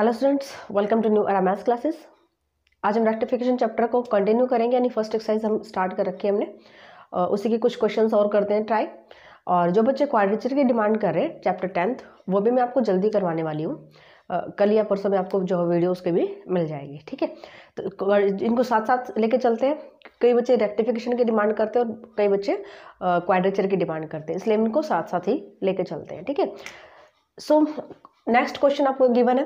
Hello students welcome to new era maths classes आज हम rectification chapter को continue करेंगे यानी फर्स्ट एक्सरसाइज हम स्टार्ट कर रखी है हमने उसी के कुछ क्वेश्चंस और करते हैं ट्राई और जो बच्चे क्वाड्रेचर की डिमांड कर रहे हैं चैप्टर टेंथ वो भी मैं आपको जल्दी करवाने वाली हूँ कल या परसों में आपको जो वीडियो उसके भी मिल जाएगी ठीक है तो इनको साथ साथ लेके चलते हैं कई बच्चे रेक्टिफिकेशन की डिमांड करते हैं और कई बच्चे क्वाड्रेचर की डिमांड करते हैं इसलिए इनको साथ साथ ही लेके चलते हैं ठीक है सो नेक्स्ट क्वेश्चन आपको गिवन है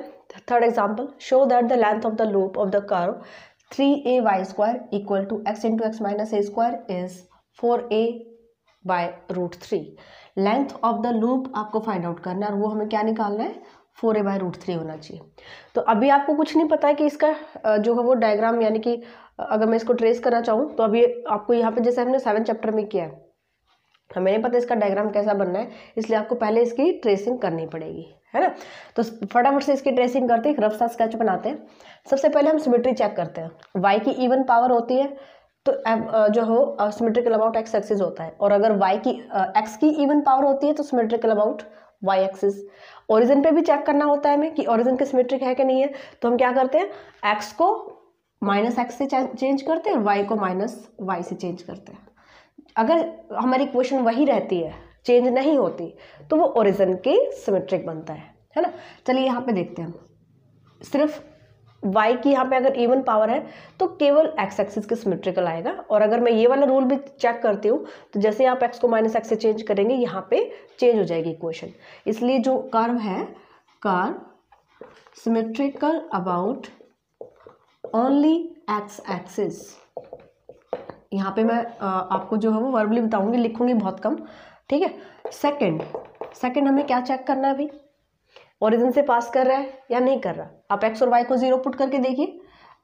third example show that the length of the loop of the curve three a y square equal to x into x minus a square is four a by root three length of the loop आपको find out करना है और वो हमें क्या निकालना है four a by root three होना चाहिए तो अभी आपको कुछ नहीं पता है कि इसका जो है वो डायग्राम यानी कि अगर मैं इसको ट्रेस करना चाहूँ तो अभी आपको यहाँ पे जैसे हमने सेवन चैप्टर में किया है हमें नहीं पता इसका डायग्राम कैसा बनना है इसलिए आपको पहले इसकी ट्रेसिंग करनी पड़ेगी है ना तो फटाफट से इसकी ट्रेसिंग करते हैं रफ सा स्केच बनाते हैं सबसे पहले हम सिमेट्री चेक करते हैं वाई की इवन पावर होती है तो जो हो सिमेट्रिकल अमाउंट एक्स एक्सिस होता है और अगर वाई की एक्स की इवन पावर होती है तो symmetrical amount y axis origin पे भी चेक करना होता है हमें कि ओरिजिन के सिमेट्रिक है कि नहीं है तो हम क्या करते हैं एक्स को माइनस एक्स से चेंज करते हैं और वाई को माइनस वाई से चेंज करते हैं अगर हमारी क्वेश्चन वही रहती है चेंज नहीं होती तो वो ओरिजन के सिमेट्रिक बनता है है ना चलिए यहाँ पे देखते हैं सिर्फ y की यहाँ पे अगर इवन पावर है तो केवल x एक्सिस के सिमेट्रिकल आएगा और अगर मैं ये वाला रूल भी चेक करती हूँ तो जैसे आप x को माइनस एक्स से चेंज करेंगे यहाँ पे चेंज हो जाएगी इक्वेशन इसलिए जो कर्व है curve symmetrical about only x axis यहाँ पे मैं आपको जो है वो वर्बली बताऊँगी लिखूँगी बहुत कम ठीक है सेकंड सेकंड हमें क्या चेक करना है अभी ओरिजिन से पास कर रहा है या नहीं कर रहा आप एक्स और वाई को जीरो पुट करके देखिए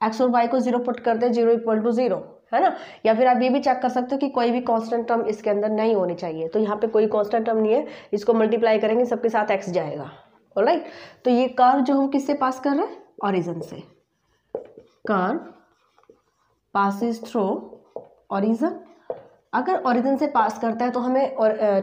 एक्स और वाई को जीरो पुट करते हैं जीरो इक्वल टू जीरो है ना या फिर आप ये भी चेक कर सकते हो कि कोई भी कांस्टेंट टर्म इसके अंदर नहीं होनी चाहिए तो यहाँ पे कोई कांस्टेंट टर्म नहीं है इसको मल्टीप्लाई करेंगे सबके साथ एक्स जाएगा और राइट तो ये कार जो हम किससे पास कर रहे हैं ऑरिजन से कार पासिस थ्रो ऑरिजन अगर ओरिजिन से पास करता है तो हमें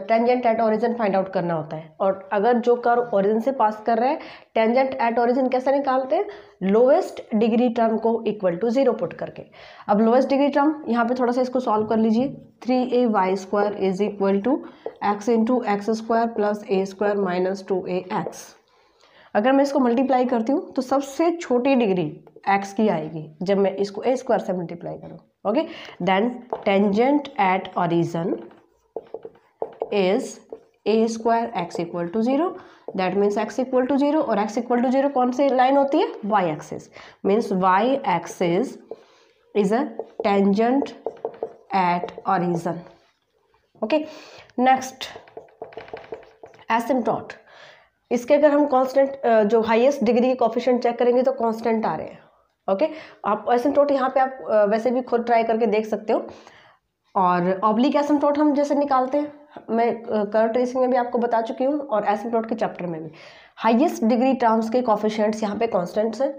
tangent at origin find out करना होता है और अगर जो कर ओरिजिन से पास कर रहा है टेंजेंट एट ओरिजिन कैसे निकालते हैं लोवेस्ट डिग्री टर्म को इक्वल टू जीरो पुट करके अब लोवेस्ट डिग्री टर्म यहाँ पे थोड़ा सा इसको सॉल्व कर लीजिए three a y square is equal to x into x square plus a square minus two a x अगर मैं इसको मल्टीप्लाई करती हूँ तो सबसे छोटी डिग्री एक्स की आएगी जब मैं इसको ए स्क्वायर से मल्टीप्लाई करूँ okay then tangent at origin is a square x equal to zero that means x equal to zero और एक्स इक्वल टू जीरो कौन सी लाइन होती है y axis means y axis is a tangent at origin okay next asymptote इसके अगर हम constant जो highest degree के कॉफिशेंट चेक करेंगे तो कॉन्स्टेंट आ रहे हैं ओके आप टोट यहाँ पे आप वैसे भी खुद ट्राई करके देख सकते हो और ऑब्लिक टोट हम जैसे निकालते हैं मैं कर ट्रेसिंग में भी आपको बता चुकी हूँ और टोट के चैप्टर में भी हाइएस्ट डिग्री टर्म्स के कॉफिशेंट्स यहाँ पे कॉन्स्टेंट्स हैं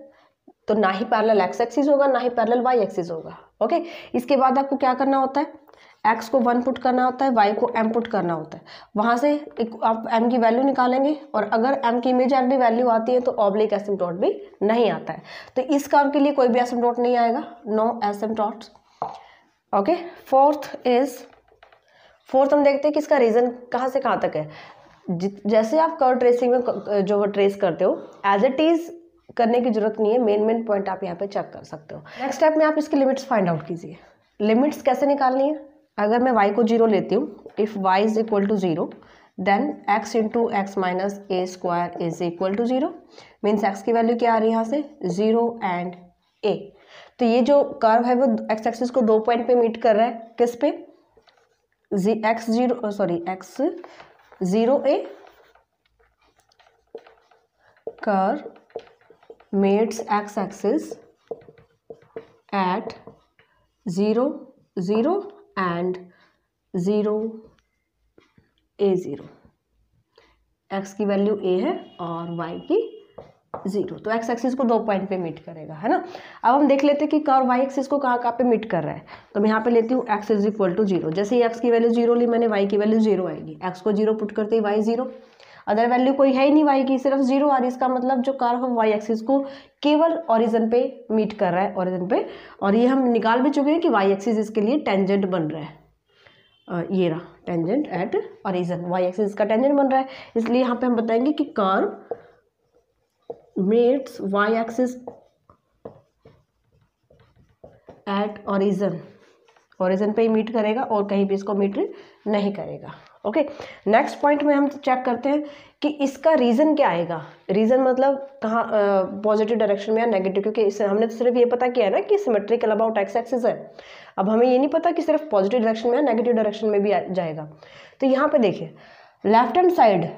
तो ना ही पैरल एक्स एक्सिस होगा ना ही पैरल वाई एक्सिस होगा ओके इसके बाद आपको क्या करना होता है एक्स को वन पुट करना होता है वाई को एम पुट करना होता है वहाँ से एक आप एम की वैल्यू निकालेंगे और अगर एम की इमेज एम भी वैल्यू आती है तो ऑब्लिक एस एम डॉट भी नहीं आता है तो इस काम के लिए कोई भी एस एम डॉट नहीं आएगा no S M okay fourth is fourth हम देखते हैं कि इसका रीज़न कहाँ से कहाँ तक है जैसे आप कर ट्रेसिंग में जो ट्रेस करते हो एज इट इज़ करने की जरूरत नहीं है मेन मेन पॉइंट आप यहाँ पे चेक कर सकते हो नेक्स्ट स्टेप में आप इसकी लिमिट्स फाइंड आउट कीजिए लिमिट्स कैसे निकालनी है अगर मैं वाई को जीरो लेती हूँ if y is equal to zero then x into x minus a square is equal to zero means x की वैल्यू क्या आ रही है यहाँ से ज़ीरो एंड ए तो ये जो कर्व है वो एक्स एक्सिस को दो पॉइंट पे मीट कर रहा है किस पे जी x zero sorry x zero a curve meets x axis at zero zero and zero a zero x की वैल्यू ए है और वाई की ज़ीरो तो एक्स एक्सिस को दो पॉइंट पे मीट करेगा है ना अब हम देख लेते हैं कि और वाई एक्सिस को कहाँ कहाँ पे मीट कर रहा है तो मैं यहाँ पे लेती हूँ x is equal to zero जैसे ही एक्स की वैल्यू जीरो ली मैंने वाई की वैल्यू जीरो आएगी एक्स को जीरो पुट करते ही वाई जीरो अदर वैल्यू कोई है ही नहीं वाई की सिर्फ जीरो आ रही इसका मतलब जो कर्व हम वाई एक्सिस को केवल ऑरिजन पे मीट कर रहा है ऑरिजन पे और ये हम निकाल भी चुके हैं कि वाई एक्सिस इसके लिए टेंजेंट बन रहा है ये रहा tangent at origin y axis का टेंजेंट बन रहा है इसलिए यहाँ पे हम बताएंगे कि curve meets y axis at origin origin पे ही मीट करेगा और कहीं भी इसको मीट नहीं करेगा ओके नेक्स्ट पॉइंट में हम चेक करते हैं कि इसका रीज़न क्या आएगा रीज़न मतलब कहाँ पॉजिटिव डायरेक्शन में या नेगेटिव क्योंकि इस हमने तो सिर्फ ये पता किया है ना कि सिमेट्रिकल अबाउट एक्स एक्सिस है अब हमें ये नहीं पता कि सिर्फ पॉजिटिव डायरेक्शन में या नेगेटिव डायरेक्शन में भी जाएगा तो यहाँ पर देखिए left hand side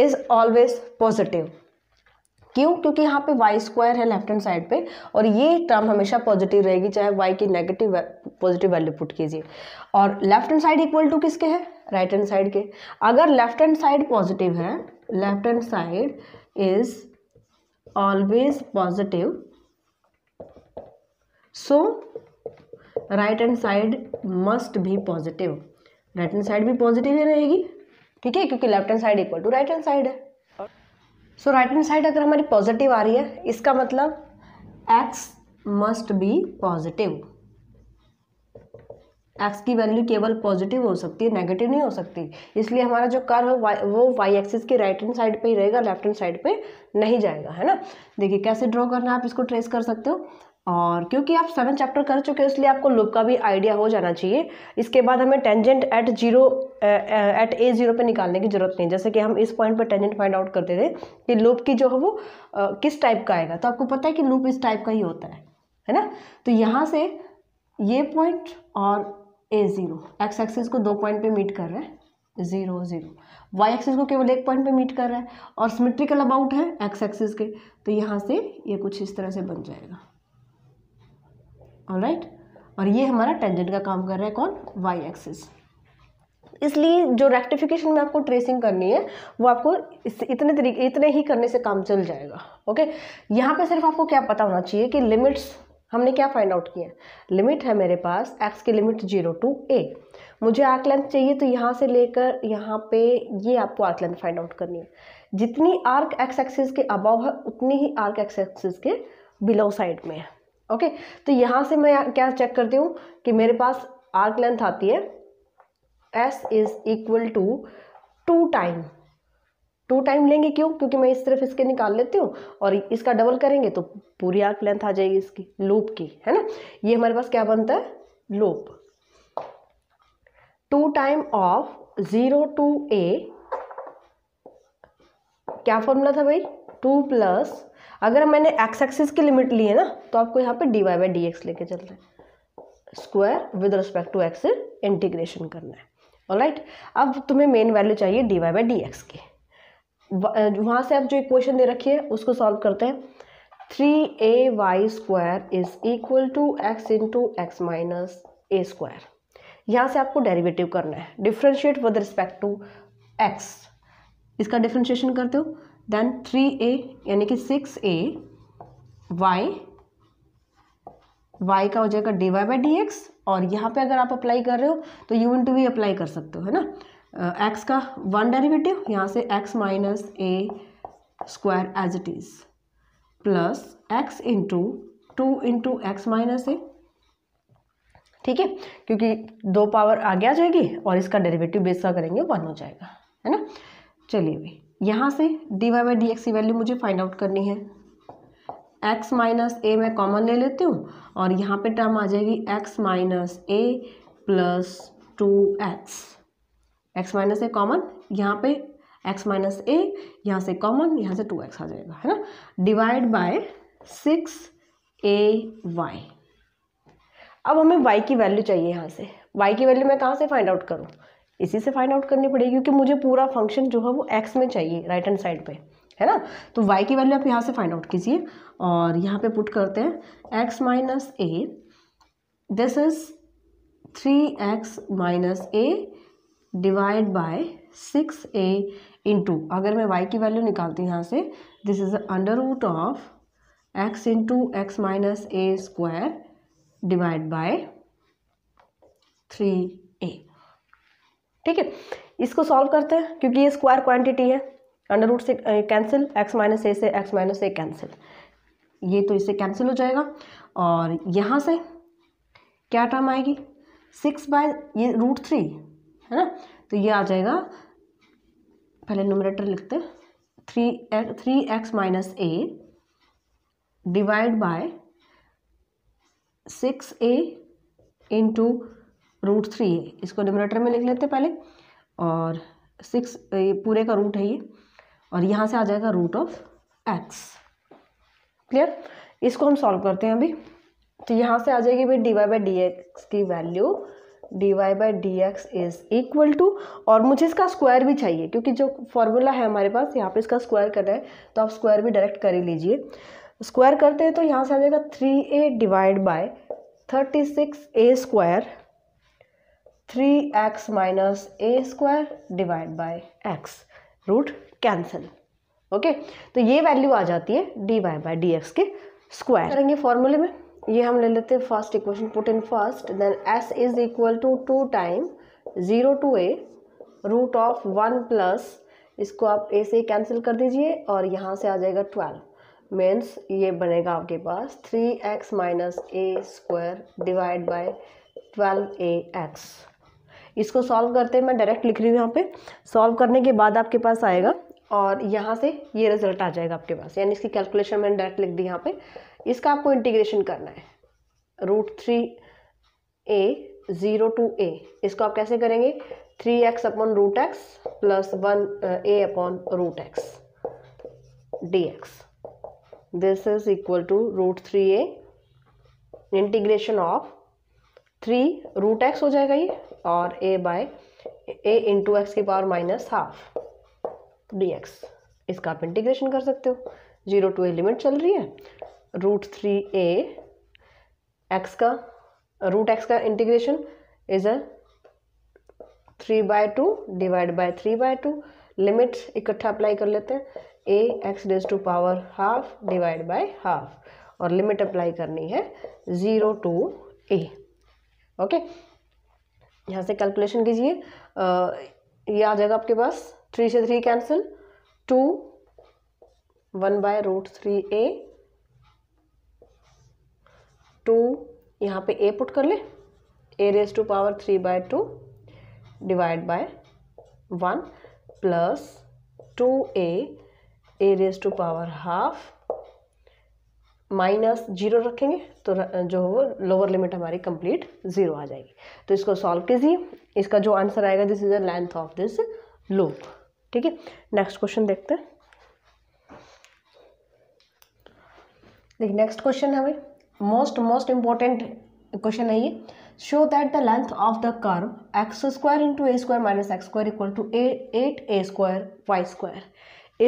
is always positive क्यों क्योंकि यहाँ पे वाई स्क्वायर है लेफ्ट हैंड साइड पे और ये टर्म हमेशा पॉजिटिव रहेगी चाहे वाई की नेगेटिव पॉजिटिव वैल्यू पुट कीजिए और left hand side equal to किसके है राइट हैंड साइड के अगर लेफ्ट हैंड साइड पॉजिटिव है left hand side is always positive so right hand side must भी पॉजिटिव राइट हैंड साइड भी positive ही रहेगी ठीक है क्योंकि left hand side equal to right hand side है सो राइट हैंड साइड अगर हमारी पॉजिटिव आ रही है इसका मतलब x must be positive x की वैल्यू केवल पॉजिटिव हो सकती है नेगेटिव नहीं हो सकती इसलिए हमारा जो कर है वाई वो वाई एक्सिस के राइट हैंड साइड पे ही रहेगा लेफ्ट हैंड साइड पे नहीं जाएगा है ना देखिए कैसे ड्रॉ करना है आप इसको ट्रेस कर सकते हो और क्योंकि आप सेवन चैप्टर कर चुके हो इसलिए आपको लुक का भी आइडिया हो जाना चाहिए इसके बाद हमें tangent at zero at a zero पे निकालने की ज़रूरत नहीं जैसे कि हम इस पॉइंट पर टेंजेंट फाइंड आउट करते थे कि लूप की जो है वो आ, किस टाइप का आएगा तो आपको पता है कि लूप इस टाइप का ही होता है है ना तो यहाँ से ये पॉइंट और ए ज़ीरो एक्स एक्सिस को दो पॉइंट पर मीट कर रहे हैं ज़ीरो ज़ीरो वाई एक्सिस को केवल एक पॉइंट पे मीट कर रहा है और सिमेट्रिकल अबाउट है एक्स एक्सिस के तो यहाँ से ये कुछ इस तरह से बन जाएगा राइट और ये हमारा टेंजेंट का काम कर रहा है कौन वाई एक्सिस इसलिए जो रेक्टिफिकेशन में आपको ट्रेसिंग करनी है वो आपको इतने तरीके इतने ही करने से काम चल जाएगा ओके यहाँ पे सिर्फ आपको क्या पता होना चाहिए कि लिमिट्स हमने क्या फाइंड आउट किया लिमिट है मेरे पास एक्स की लिमिट जीरो टू ए मुझे आर्क लेंथ चाहिए तो यहाँ से लेकर यहाँ पे ये आपको आर्क लेंथ फाइंड आउट करनी है जितनी आर्क एक्स एक्सिस के अबाव है उतनी ही आर्क एक्स एक्सिस के बिलो साइड में है ओके तो यहाँ से मैं क्या चेक करती हूँ कि मेरे पास आर्क लेंथ आती है S is equal to two time two time लेंगे क्यों क्योंकि मैं इस तरफ इसके निकाल लेती हूँ और इसका डबल करेंगे तो पूरी आर्क लेंथ आ जाएगी इसकी लूप की है ना ये हमारे पास क्या बनता है loop two time of zero to a क्या फॉर्मूला था भाई टू प्लस अगर मैंने एक्स एक्सिस की लिमिट ली है ना तो आपको यहाँ पे d y by d x लेके चल रहे square with respect to x integration करना है और अब तुम्हें मेन वैल्यू चाहिए d y by d x की वहाँ से आप जो इक्वेशन दे रखी है उसको सॉल्व करते हैं three a y square is equal to x into x minus a square यहाँ से आपको डेरिवेटिव करना है differentiate with respect to x इसका डिफ्रेंशिएशन करते हो देन थ्री ए यानी कि सिक्स ए वाई वाई का हो जाएगा d y by d x और यहाँ पे अगर आप अप्लाई कर रहे हो तो यू इन टू भी अप्लाई कर सकते हो है ना एक्स का वन डेरिवेटिव यहाँ से x minus a square as it is plus x into two into x minus a ठीक है क्योंकि दो पावर आगे आ जाएगी और इसका डेरिवेटिव बेस का करेंगे वन हो जाएगा है ना चलिए भाई यहाँ से d y by d x की वैल्यू मुझे फाइंड आउट करनी है एक्स माइनस ए मैं कॉमन ले लेती हूँ और यहाँ पे टर्म आ जाएगी x minus a plus two x x minus a common यहाँ पे एक्स माइनस ए यहाँ से कॉमन यहाँ से टू एक्स आ जाएगा है ना divide by six a y अब हमें वाई की वैल्यू चाहिए यहाँ से वाई की वैल्यू मैं कहाँ से फाइंड आउट करूँ इसी से फाइंड आउट करनी पड़ेगी क्योंकि मुझे पूरा फंक्शन जो है वो एक्स में चाहिए राइट हैंड साइड पे है ना तो वाई की वैल्यू आप यहाँ से फाइंड आउट कीजिए और यहाँ पे पुट करते हैं x minus a this is three x minus a divide by six a into अगर मैं वाई की वैल्यू निकालती हूँ यहाँ से this is under root of x into x minus a square divide by three ठीक है इसको सॉल्व करते हैं क्योंकि ये स्क्वायर क्वांटिटी है अंडर रूट से कैंसिल एक्स माइनस ए से एक्स माइनस ए कैंसिल ये तो इससे कैंसिल हो जाएगा और यहाँ से क्या टर्म आएगी सिक्स बाय ये रूट थ्री है ना तो ये आ जाएगा पहले नोमरेटर लिखते हैं three three x minus a divide by six a into root three है इसको डिमिनेटर में लिख लेते हैं पहले और सिक्स पूरे का रूट है ये और यहाँ से आ जाएगा रूट ऑफ एक्स क्लियर इसको हम सॉल्व करते हैं अभी तो यहाँ से आ जाएगी भाई d y by d x की value d y by d x is equal to और मुझे इसका स्क्वायर भी चाहिए क्योंकि जो फॉर्मूला है हमारे पास यहाँ पे इसका स्क्वायर करना है तो आप स्क्वायर भी डायरेक्ट कर ही लीजिए स्क्वायर करते हैं तो यहाँ से आ जाएगा three a divide by thirty six a square three x minus a square divide by x root cancel okay तो ये वैल्यू आ जाती है d y by d x के स्क्वायर करेंगे फॉर्मूले में ये हम ले लेते हैं first equation put in first then s is equal to two time zero to a root of one plus इसको आप ए से कैंसिल कर दीजिए और यहाँ से आ जाएगा ट्वेल्व मीन्स ये बनेगा आपके पास three x minus a square divide by twelve a x इसको सॉल्व करते हैं मैं डायरेक्ट लिख रही हूँ यहाँ पे सॉल्व करने के बाद आपके पास आएगा और यहाँ से ये रिजल्ट आ जाएगा आपके पास यानी इसकी कैलकुलेशन मैंने डायरेक्ट लिख दी यहाँ पे इसका आपको इंटीग्रेशन करना है root three a zero to a इसको आप कैसे करेंगे three x upon root x plus one a upon root x d x this is equal to root three a integration of three root x हो जाएगा ये और a by a into x की power minus half d x इसका आप integration कर सकते हो जीरो टू ए लिमिट चल रही है रूट थ्री ए एक्स का रूट एक्स का integration is a three by two divide by three by two limit इकट्ठा अप्लाई कर लेते हैं a x raise to power half divide by half और लिमिट अप्लाई करनी है ज़ीरो टू ए ओके यहाँ से कैलकुलेशन कीजिए ये आ जाएगा आपके पास थ्री से three cancel two one by root three a two यहाँ पे ए पुट कर ले a raise to power three by two divide by one plus two a a raise to power half minus zero रखेंगे तो जो वो lower limit हमारी complete zero आ जाएगी तो इसको सॉल्व कीजिए इसका जो आंसर आएगा this is the length of this loop ठीक है नेक्स्ट क्वेश्चन देखते हैं देखिए नेक्स्ट क्वेश्चन है भाई मोस्ट मोस्ट इम्पॉर्टेंट क्वेश्चन है ये show that the length of the curve x square into a square minus x square equal to eight a square y square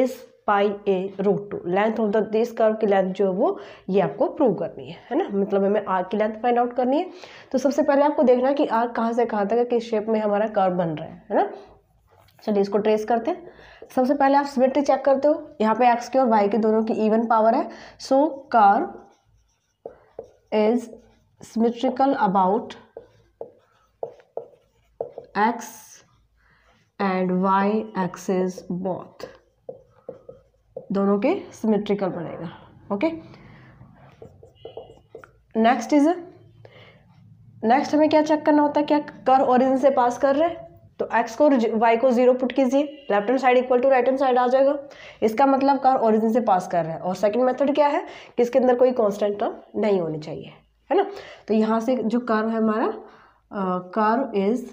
is pi a root two length of the this curve की length जो है वो ये आपको prove करनी है है ना मतलब हमें आर की लेंथ फाइंड आउट करनी है तो सबसे पहले आपको देखना है कि आर कहाँ से कहाँ तक है किस शेप में हमारा कर्व बन रहा है है ना चलिए इसको ट्रेस करते हैं सबसे पहले आप सिमेट्री चेक करते हो यहाँ पे एक्स की और वाई की दोनों की इवन पावर है so curve is symmetrical about x and y axes both दोनों के सिमेट्रिकल बनेगा ओके नेक्स्ट इज नेक्स्ट हमें क्या चेक करना होता है क्या कर ओरिजिन से पास कर रहे हैं तो एक्स को वाई को जीरो पुट कीजिए left hand side equal to right hand side आ जाएगा इसका मतलब कर ओरिजिन से पास कर रहे हैं और सेकंड मेथड क्या है कि इसके अंदर कोई कांस्टेंट टर्म नहीं होनी चाहिए है ना तो यहाँ से जो कर है हमारा curve uh, is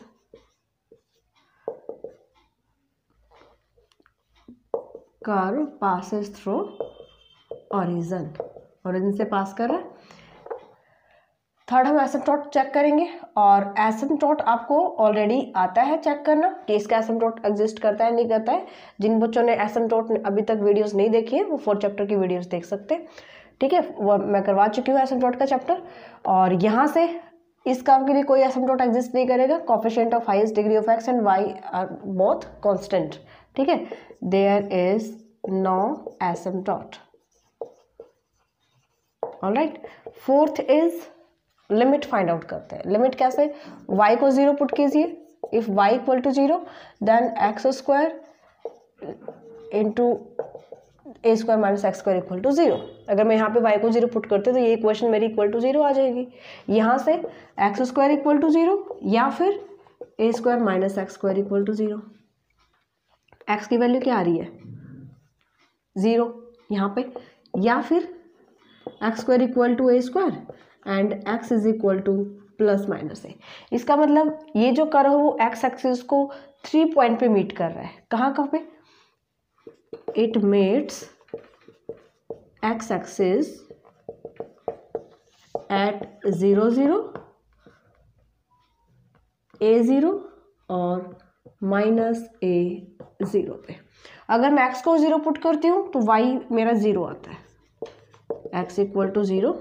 curve passes through origin origin से पास कर रहा है थर्ड हम टॉट चेक करेंगे और टॉट आपको ऑलरेडी आता है चेक करना कि इसका टॉट एग्जिस्ट करता है नहीं करता है जिन बच्चों ने टॉट अभी तक वीडियोस नहीं देखी है वो फोर्थ चैप्टर की वीडियोस देख सकते हैं ठीक है वो मैं करवा चुकी हूँ टॉट का चैप्टर और यहाँ से इस काम के लिए कोई टॉट एग्जिस्ट नहीं करेगा coefficient of highest degree of x and y are both constant ठीक है there is no asymptote all right fourth is limit find out करते हैं लिमिट कैसे वाई को जीरो पुट कीजिए if y equal to zero then x square into a square minus x square equal to zero अगर मैं यहाँ पे Y को जीरो पुट करते तो ये इक्वेशन मेरी इक्वल टू जीरो आ जाएगी यहाँ से x square equal to zero या फिर a square minus x square equal to zero x की वैल्यू क्या आ रही है ज़ीरो यहाँ पे या फिर x square equal to a square and x is equal to plus minus a इसका मतलब ये जो कर वो एक्स एक्सिस को थ्री पॉइंट पे मीट कर रहा है कहाँ कहाँ पे it meets x axis at zero zero a zero और माइनस ए ज़ीरो पे अगर मैं एक्स को ज़ीरो पुट करती हूँ तो वाई मेरा ज़ीरो आता है x equal to zero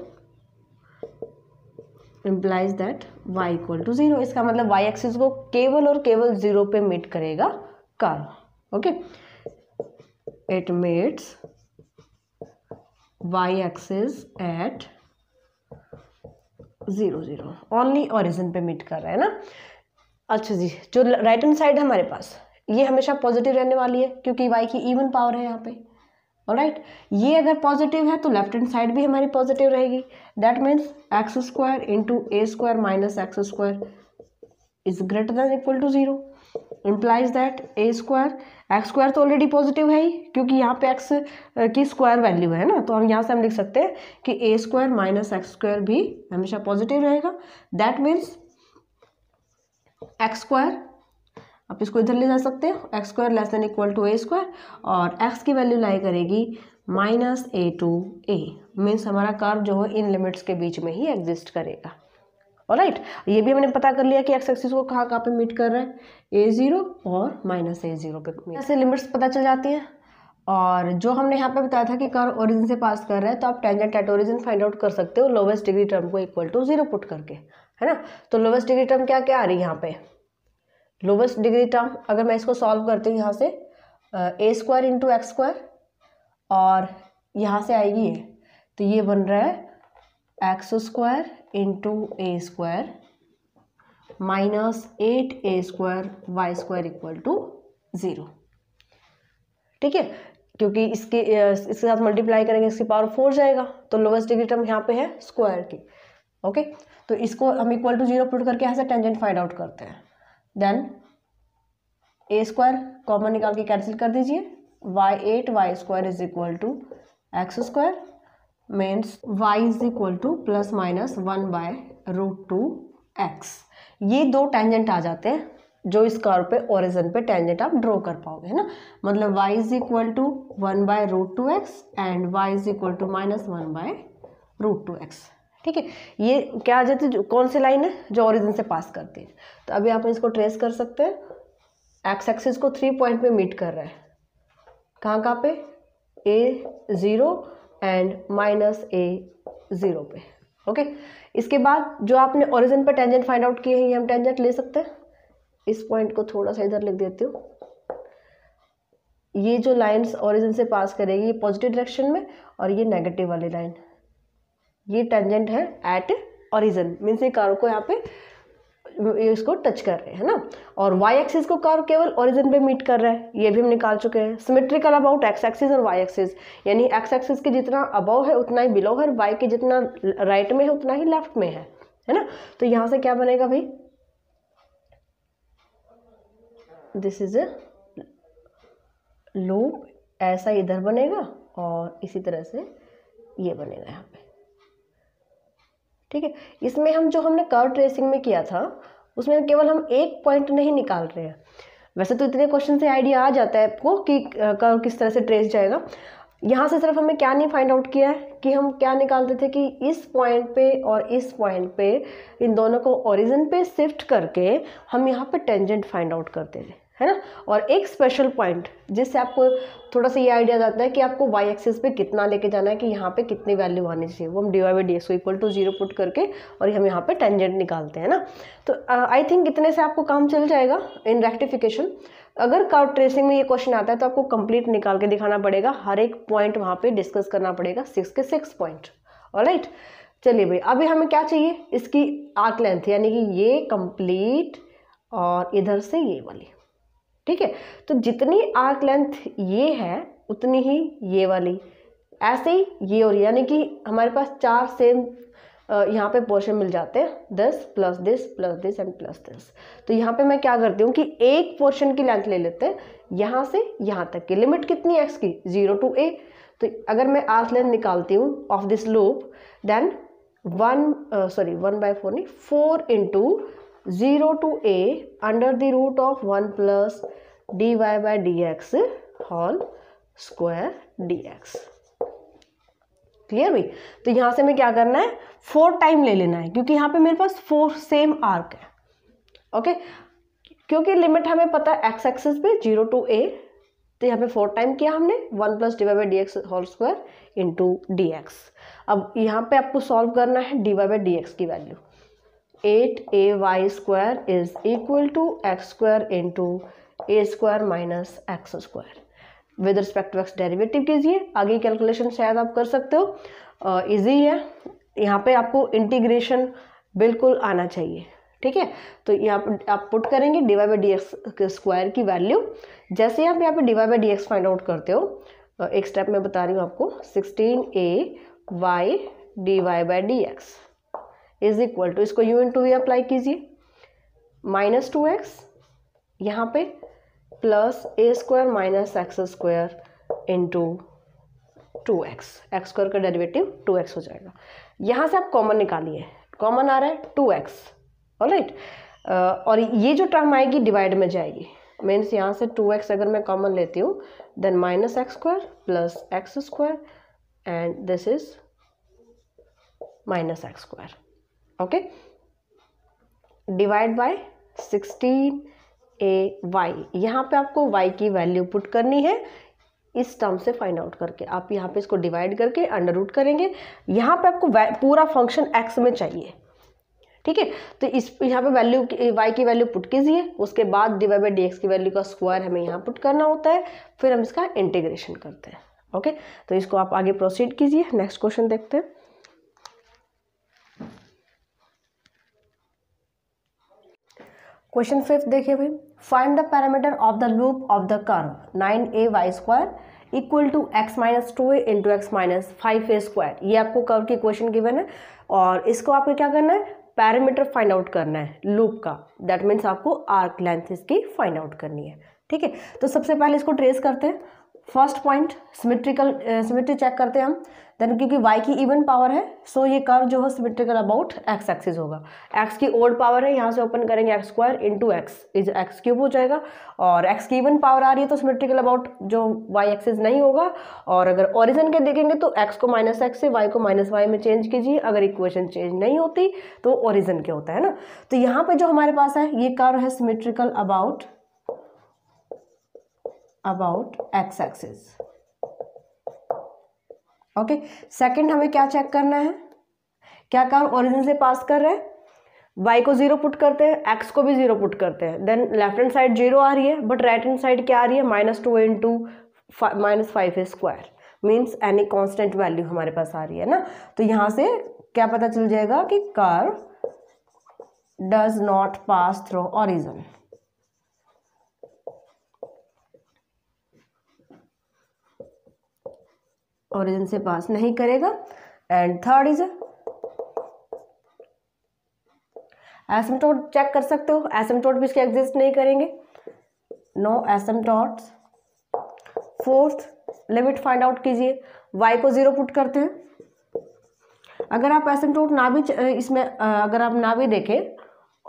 implies that y equal to zero इसका मतलब वाई एक्सिस को केवल और केवल ज़ीरो पे मीट करेगा curve okay it meets y axis at zero zero only origin पे मीट कर रहा है ना अच्छा जी जो राइट हैंड साइड है हमारे पास ये हमेशा पॉजिटिव रहने वाली है क्योंकि वाई की इवन पावर है यहाँ पे राइट ये अगर पॉजिटिव है तो लेफ्ट हैंड साइड भी हमारी पॉजिटिव रहेगी that means x square into a square minus x square is greater than equal to zero implies that a square x square तो ऑलरेडी पॉजिटिव है ही क्योंकि यहाँ पे एक्स की स्क्वायर वैल्यू है ना तो हम यहाँ से हम लिख सकते हैं कि a square minus x square भी हमेशा पॉजिटिव रहेगा दैट मीन्स एक्स स्क्वायर आप इसको इधर ले जा सकते हो x square less than equal to a square और एक्स की वैल्यू लाई करेगी minus a to a means हमारा कर्व जो है इन लिमिट्स के बीच में ही एग्जिस्ट करेगा और राइट ये भी हमने पता कर लिया कि एक्स एक्सिस को कहाँ कहाँ पे मीट कर रहा है ए ज़ीरो और माइनस ए ज़ीरो पे ऐसे लिमिट्स पता चल जाती हैं और जो हमने यहाँ पे बताया था कि कार ओरिजिन से पास कर रहा है तो आप tangent at origin find out कर सकते हो लोवेस्ट डिग्री टर्म को इक्वल टू जीरो पुट करके है ना तो लोवेस्ट डिग्री टर्म क्या क्या आ रही है यहाँ पे लोवेस्ट डिग्री टर्म अगर मैं इसको सॉल्व करती हूँ यहाँ से a square into x square और यहाँ से आएगी ये तो ये बन रहा है x square into a square minus eight a square y square equal to zero ठीक है क्योंकि इसके इसके साथ मल्टीप्लाई करेंगे इसकी पावर फोर जाएगा तो लोवेस्ट डिग्री टर्म यहाँ पे है स्क्वायर की ओके तो इसको हम इक्वल टू जीरो पुट करके यहाँ से टेंजेंट फाइंड आउट करते हैं देन ए स्क्वायर कॉमन निकाल के कैंसिल कर दीजिए y eight y square is equal to x square means y is equal to plus minus one by root two x ये दो टेंजेंट आ जाते हैं जो इस कर्व पे ओरिजन पे टेंजेंट आप ड्रॉ कर पाओगे है ना मतलब y is equal to one by root two x and y is equal to minus one by root two x ठीक है ये क्या आ जाती है कौन सी लाइन है जो ओरिजिन से पास करती है तो अभी आप इसको ट्रेस कर सकते हैं एक्स एक्सिस को थ्री पॉइंट में मीट कर रहा है कहाँ कहाँ पे a zero and minus a zero पे ओके इसके बाद जो आपने ओरिजिन पर टेंजेंट फाइंड आउट किए हैं ये हम टेंजेंट ले सकते हैं इस पॉइंट को थोड़ा सा इधर लिख देती हूँ ये जो लाइंस ओरिजिन से पास करेगी ये पॉजिटिव डायरेक्शन में और ये नेगेटिव वाली लाइन ये टेंजेंट है एट ऑरिजन मीन्स ये कारों को यहाँ पे इसको टच कर रहे हैं ना और वाई एक्सिस को कार केवल ओरिजिन पे मीट कर रहा है ये भी हम निकाल चुके हैं सिमेट्रिकल अबाउट एक्स एक्सिस और वाई एक्सिस यानी एक्स एक्सिस के जितना अबाउ है उतना ही बिलो है और वाई के जितना राइट में है उतना ही लेफ्ट में है है ना तो यहाँ से क्या बनेगा भाई दिस इज ए लूप ऐसा इधर बनेगा और इसी तरह से ये बनेगा यहाँ पे ठीक है इसमें हम जो हमने कर्व ट्रेसिंग में किया था उसमें केवल हम एक पॉइंट नहीं निकाल रहे हैं वैसे तो इतने क्वेश्चन से आइडिया आ जाता है आपको कि कर्व किस तरह से ट्रेस जाएगा यहाँ से सिर्फ हमें क्या नहीं फाइंड आउट किया है कि हम क्या निकालते थे कि इस पॉइंट पे और इस पॉइंट पे इन दोनों को ओरिजिन पे शिफ्ट करके हम यहाँ पे टेंजेंट फाइंड आउट करते थे है ना और एक स्पेशल पॉइंट जिससे आपको थोड़ा सा ये आइडिया जाता है कि आपको वाई एक्सिस पे कितना लेके जाना है कि यहाँ पे कितनी वैल्यू आनी चाहिए वो हम d y by d x equal to zero put करके और हम यहाँ पे टेंजेंट निकालते हैं ना तो आई थिंक इतने से आपको काम चल जाएगा इन रेक्टिफिकेशन अगर कार्ड ट्रेसिंग में ये क्वेश्चन आता है तो आपको कंप्लीट निकाल के दिखाना पड़ेगा हर एक पॉइंट वहाँ पर डिस्कस करना पड़ेगा सिक्स के सिक्स पॉइंट और राइट चलिए भाई अभी हमें क्या चाहिए इसकी आर्क लेंथ यानी कि ये कंप्लीट और इधर से ये वाली ठीक है तो जितनी आर्क लेंथ ये है उतनी ही ये वाली ऐसे ही ये और यानी कि हमारे पास चार सेम यहाँ पे पोर्शन मिल जाते हैं this plus this plus this and plus this तो यहाँ पे मैं क्या करती हूँ कि एक पोर्शन की लेंथ ले लेते हैं यहाँ से यहाँ तक की लिमिट कितनी एक्स की जीरो टू ए तो अगर मैं आर्क लेंथ निकालती हूँ of this loop then one sorry one by four नहीं four into zero to a under the root of one plus d y by d x whole square d x clear भाई तो यहां से मैं क्या करना है फोर टाइम ले लेना है क्योंकि यहाँ पे मेरे पास फोर सेम आर्क है ओके क्योंकि लिमिट हमें पता है एक्स एक्सिस पे जीरो टू ए तो यहाँ पे फोर टाइम किया हमने one plus d y by d x whole square into d x अब यहाँ पे आपको सॉल्व करना है d y by d x की value at a y square is equal to x square into a square minus x square with respect to x derivative कीजिए आगे calculation शायद आप कर सकते हो ईजी uh, है यहाँ पे आपको इंटीग्रेशन बिल्कुल आना चाहिए ठीक है तो यहाँ पर आप पुट करेंगे d y by d x square की वैल्यू जैसे आप यहाँ पे d y by d x find out करते हो एक स्टेप में बता रही हूँ आपको sixteen a y d y by d x is equal to इसको u into v apply कीजिए माइनस टू एक्स यहाँ पे plus a square minus x square into two x x square का डेरिवेटिव टू एक्स हो जाएगा यहाँ से आप कॉमन निकालिए कॉमन आ रहा है टू एक्स राइट और ये जो टर्म आएगी डिवाइड में जाएगी मीन्स यहाँ से टू एक्स अगर मैं कॉमन लेती हूँ then minus x square plus x square and this is minus x square okay divide by sixteen a y यहाँ पे आपको वाई की वैल्यू पुट करनी है इस टर्म से फाइंड आउट करके आप यहाँ पे इसको डिवाइड करके अंडर रूट करेंगे यहाँ पे आपको पूरा फंक्शन एक्स में चाहिए ठीक है तो इस यहाँ पे वैल्यू वाई की वैल्यू पुट कीजिए उसके बाद डिवाइड बाई डी की वैल्यू का स्क्वायर हमें यहाँ पुट करना होता है फिर हम इसका इंटीग्रेशन करते हैं ओके तो इसको आप आगे प्रोसीड कीजिए नेक्स्ट क्वेश्चन देखते हैं क्वेश्चन फिफ्थ देखिए भाई find the parameter of the loop of the curve nine a y square equal to x minus two a into x minus five a square ये आपको कर्व की question given है और इसको आपको क्या करना है पैरामीटर फाइंड आउट करना है लूप का दैट मीन्स आपको आर्क लेंथ इसकी फाइंड आउट करनी है ठीक है तो सबसे पहले इसको ट्रेस करते हैं first point symmetrical symmetry check करते हैं हम देन क्योंकि वाई की इवन पावर है सो ये कर्व जो है सिमेट्रिकल अबाउट एक्स एक्सिस होगा एक्स की ओल्ड पावर है यहाँ से ओपन करेंगे x square into x is x cube हो जाएगा और एक्स की इवन पावर आ रही है तो सिमेट्रिकल अबाउट जो वाई एक्सिस नहीं होगा और अगर ओरिजन के देखेंगे तो एक्स को माइनस एक्स से वाई को माइनस वाई में चेंज कीजिए अगर इक्वेशन चेंज नहीं होती तो ओरिजन के होता है ना तो यहाँ पर जो हमारे पास है ये कर्व है symmetrical about about x axis okay second हमें क्या चेक करना है क्या काम ओरिजिन से पास कर रहे हैं वाई को जीरो पुट करते हैं एक्स को भी जीरो पुट करते हैं then left hand side zero आ रही है बट राइट हैंड साइड क्या आ रही है minus two into minus five square means any constant value हमारे पास आ रही है ना तो यहाँ से क्या पता चल जाएगा कि curve does not pass through origin origin से पास नहीं करेगा and third is asymptote check कर सकते हो एसमटोट भी इसके एग्जिस्ट नहीं करेंगे no asymptotes fourth limit find out कीजिए वाई को ज़ीरो पुट करते हैं अगर आप टोट ना भी इसमें अगर आप ना भी देखें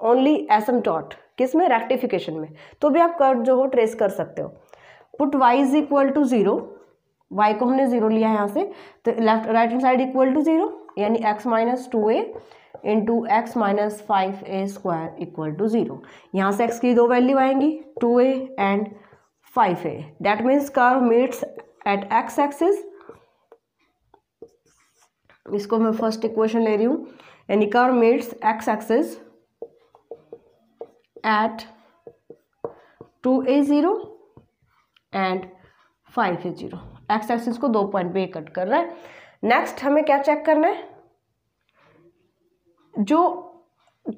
ओनली टॉट किस में रेक्टिफिकेशन में तो भी आप कर जो हो ट्रेस कर सकते हो put y is equal to zero y को हमने जीरो लिया है यहाँ से तो left right hand side equal to zero यानी x minus two a into x minus five a square equal to zero यहाँ से एक्स की दो वैल्यू आएंगी two a and five a that means curve meets at x axis इसको मैं first equation ले रही हूँ यानी curve meets x axis at two a zero and five a zero x axis को दो पॉइंट पे कट कर रहा है नेक्स्ट हमें क्या चेक करना है जो